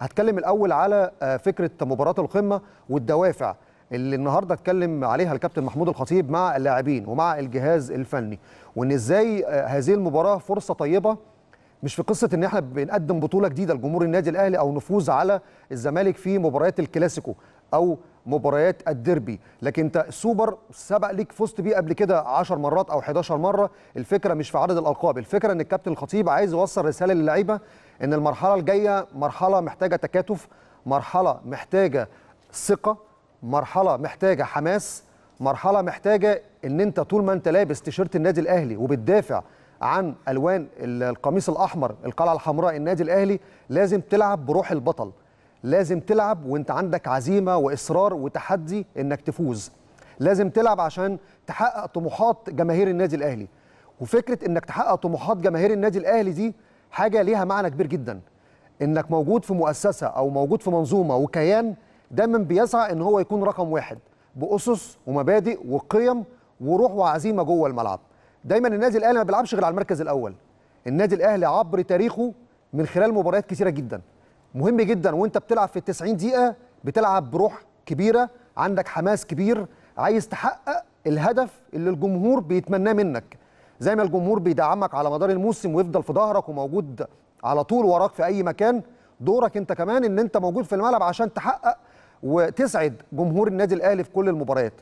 هتكلم الاول على آه، فكره مباراه القمه والدوافع اللي النهارده اتكلم عليها الكابتن محمود الخطيب مع اللاعبين ومع الجهاز الفني وان ازاي آه، هذه المباراه فرصه طيبه مش في قصه ان احنا بنقدم بطوله جديده لجمهور النادي الاهلي او نفوز على الزمالك في مباريات الكلاسيكو او مباريات الديربي لكن انت السوبر سبق ليك فزت بيه قبل كده 10 مرات او 11 مره الفكره مش في عدد الالقاب الفكره ان الكابتن الخطيب عايز يوصل رساله للعيبه ان المرحله الجايه مرحله محتاجه تكاتف مرحله محتاجه ثقه مرحله محتاجه حماس مرحله محتاجه ان انت طول ما انت لابس تيشيرت النادي الاهلي وبتدافع عن الوان القميص الاحمر القلعه الحمراء النادي الاهلي لازم تلعب بروح البطل لازم تلعب وانت عندك عزيمه واصرار وتحدي انك تفوز لازم تلعب عشان تحقق طموحات جماهير النادي الاهلي وفكره انك تحقق طموحات جماهير النادي الاهلي دي حاجه ليها معنى كبير جدا انك موجود في مؤسسه او موجود في منظومه وكيان دايما بيسعى ان هو يكون رقم واحد باسس ومبادئ وقيم وروح وعزيمه جوه الملعب دايما النادي الاهلي ما بيلعبش غير على المركز الاول النادي الاهلي عبر تاريخه من خلال مباريات كثيره جدا مهم جدا وانت بتلعب في 90 دقيقه بتلعب بروح كبيره عندك حماس كبير عايز تحقق الهدف اللي الجمهور بيتمناه منك زي ما الجمهور بيدعمك على مدار الموسم ويفضل في ظهرك وموجود على طول وراك في اي مكان دورك انت كمان ان انت موجود في الملعب عشان تحقق وتسعد جمهور النادي الاهلي في كل المباريات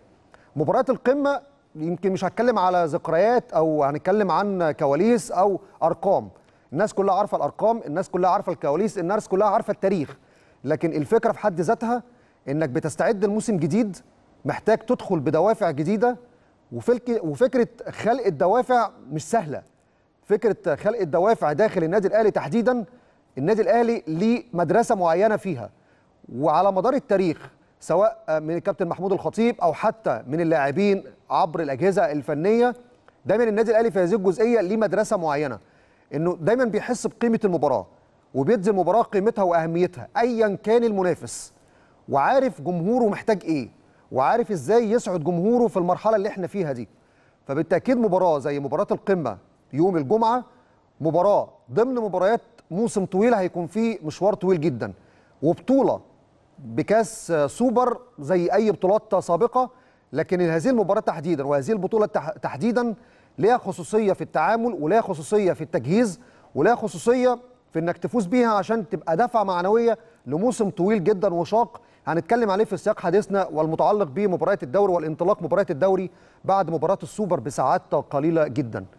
مباراه القمه يمكن مش هتكلم على ذكريات او هنتكلم عن كواليس او ارقام الناس كلها عارفه الارقام الناس كلها عارفه الكواليس الناس كلها عارفه التاريخ لكن الفكره في حد ذاتها انك بتستعد لموسم جديد محتاج تدخل بدوافع جديده وفكره خلق الدوافع مش سهله فكره خلق الدوافع داخل النادي الاهلي تحديدا النادي الاهلي ليه مدرسه معينه فيها وعلى مدار التاريخ سواء من الكابتن محمود الخطيب او حتى من اللاعبين عبر الاجهزه الفنيه دايما النادي الاهلي في هذه الجزئيه ليه مدرسه معينه انه دايما بيحس بقيمه المباراه وبيدي المباراه قيمتها واهميتها ايا كان المنافس وعارف جمهوره محتاج ايه وعارف ازاي يسعد جمهوره في المرحله اللي احنا فيها دي فبالتاكيد مباراه زي مباراه القمه يوم الجمعه مباراه ضمن مباريات موسم طويل هيكون فيه مشوار طويل جدا وبطوله بكاس سوبر زي اي بطولات سابقه لكن هذه المباراه تحديدا وهذه البطوله تحديدا ليها خصوصيه في التعامل وليها خصوصيه في التجهيز وليها خصوصيه في انك تفوز بيها عشان تبقى دفعه معنويه لموسم طويل جدا وشاق هنتكلم عليه في سياق حديثنا والمتعلق بمباريات الدوري والانطلاق مباريات الدوري بعد مباراه السوبر بساعات قليله جدا